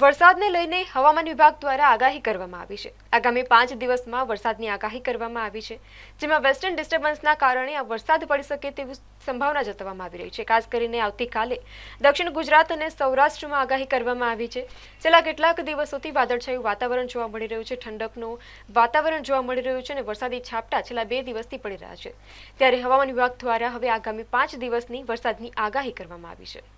વરસાદને લઈને હવામાન વિભાગ દ્વારા આગાહી કરવામાં આવી છે આગામી પાંચ દિવસમાં વરસાદની આગાહી કરવામાં આવી છે જેમાં વેસ્ટર્ન ડિસ્ટર્બન્સના કારણે આ વરસાદ પડી શકે તેવી સંભાવના જતવામાં આવી રહી છે ખાસ કરીને આવતીકાલે દક્ષિણ ગુજરાત અને સૌરાષ્ટ્રમાં આગાહી કરવામાં આવી છે છેલ્લા કેટલાક દિવસોથી વાદળછાયું વાતાવરણ જોવા મળી રહ્યું છે ઠંડકનું વાતાવરણ જોવા મળી રહ્યું છે અને વરસાદી છાપટા છેલ્લા બે દિવસથી પડી રહ્યા છે ત્યારે હવામાન વિભાગ દ્વારા હવે આગામી પાંચ દિવસની વરસાદની આગાહી કરવામાં આવી છે